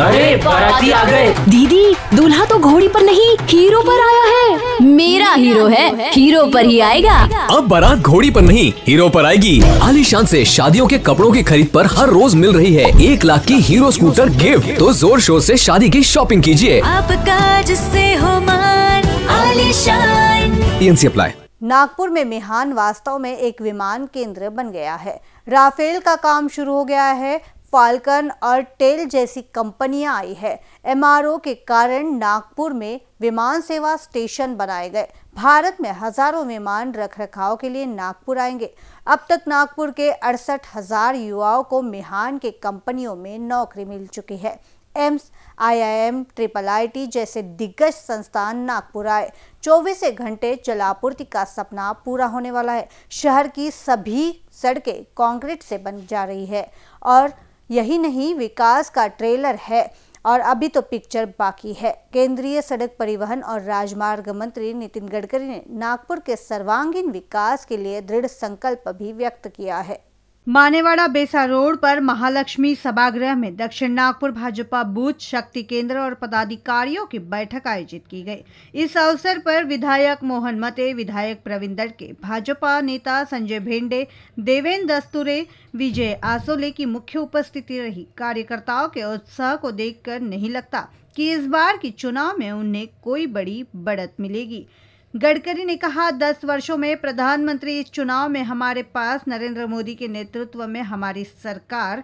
अरे बाराती आ गए दीदी दूल्हा तो घोड़ी पर नहीं हीरो पर आया है मेरा हीरो है हीरो पर ही आएगा अब बारात घोड़ी पर नहीं हीरो पर आएगी आलीशान से शादियों के कपड़ों की खरीद पर हर रोज मिल रही है एक लाख की हीरो स्कूटर गिफ्ट तो जोर शोर से शादी की शॉपिंग कीजिए आपका जिससे हो मान आलीशान अप्लाई e नागपुर में मिहान वास्तव में एक विमान केंद्र बन गया है राफेल का काम शुरू हो गया है फाल्कन और टेल जैसी कंपनियां आई है एमआरओ के कारण नागपुर में विमान सेवा स्टेशन बनाए गए भारत में हजारों विमान रख रखाव के लिए नागपुर आएंगे अब तक नागपुर के अड़सठ हजार युवाओं को मिहान के कंपनियों में नौकरी मिल चुकी है एम्स आईआईएम ट्रिपल आईटी जैसे दिग्गज संस्थान नागपुर आए चौबीस घंटे जलापूर्ति का सपना पूरा होने वाला है शहर की सभी सड़कें कंक्रीट से बन जा रही है और यही नहीं विकास का ट्रेलर है और अभी तो पिक्चर बाकी है केंद्रीय सड़क परिवहन और राजमार्ग मंत्री नितिन गडकरी ने नागपुर के सर्वांगीण विकास के लिए दृढ़ संकल्प भी व्यक्त किया है मानेवाड़ा बेसा रोड पर महालक्ष्मी सभागृह में दक्षिण नागपुर भाजपा बूथ शक्ति केंद्र और पदाधिकारियों की बैठक आयोजित की गई इस अवसर पर विधायक मोहन मते विधायक प्रवीण दड़के भाजपा नेता संजय भेंडे देवेंद्र दस्तूरे विजय आसोले की मुख्य उपस्थिति रही कार्यकर्ताओं के उत्साह को देखकर नहीं लगता की इस बार की चुनाव में उन्हें कोई बड़ी बढ़त मिलेगी गडकरी ने कहा दस वर्षों में प्रधानमंत्री इस चुनाव में हमारे पास नरेंद्र मोदी के नेतृत्व में हमारी सरकार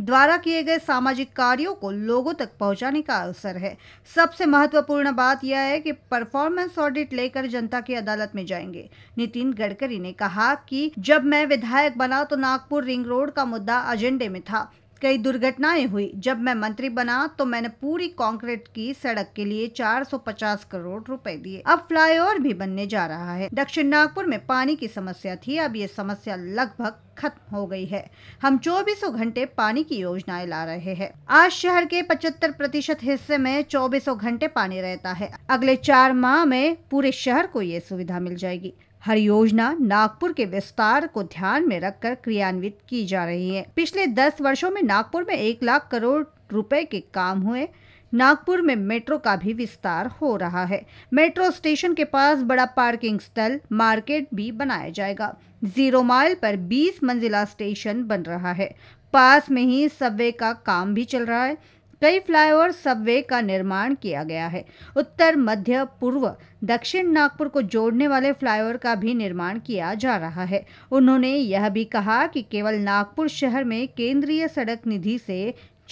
द्वारा किए गए सामाजिक कार्यों को लोगों तक पहुंचाने का अवसर है सबसे महत्वपूर्ण बात यह है कि परफॉर्मेंस ऑडिट लेकर जनता की अदालत में जाएंगे नितिन गडकरी ने कहा कि जब मैं विधायक बना तो नागपुर रिंग रोड का मुद्दा एजेंडे में था कई दुर्घटनाएं हुई जब मैं मंत्री बना तो मैंने पूरी कंक्रीट की सड़क के लिए 450 करोड़ रुपए दिए अब फ्लाईओवर भी बनने जा रहा है दक्षिण नागपुर में पानी की समस्या थी अब ये समस्या लगभग खत्म हो गई है हम चौबीसों घंटे पानी की योजनाएं ला रहे हैं आज शहर के पचहत्तर प्रतिशत हिस्से में चौबीसों घंटे पानी रहता है अगले चार माह में पूरे शहर को ये सुविधा मिल जाएगी हर योजना नागपुर के विस्तार को ध्यान में रखकर क्रियान्वित की जा रही है पिछले दस वर्षों में नागपुर में एक लाख करोड़ रुपए के काम हुए नागपुर में मेट्रो का भी विस्तार हो रहा है मेट्रो स्टेशन के पास बड़ा पार्किंग स्थल मार्केट भी बनाया जाएगा जीरो माइल पर 20 मंजिला स्टेशन बन रहा है पास में ही सबवे का काम भी चल रहा है कई फ्लाईओवर सबवे का निर्माण किया गया है उत्तर मध्य पूर्व दक्षिण नागपुर को जोड़ने वाले फ्लाईओवर का भी निर्माण किया जा रहा है उन्होंने यह भी कहा कि केवल नागपुर शहर में केंद्रीय सड़क निधि से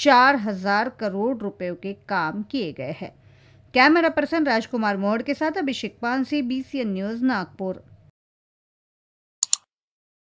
चार हजार करोड़ रुपयों के काम किए गए हैं कैमरा पर्सन राजकुमार मोड़ के साथ अभिषेक पानसी बी न्यूज़ नागपुर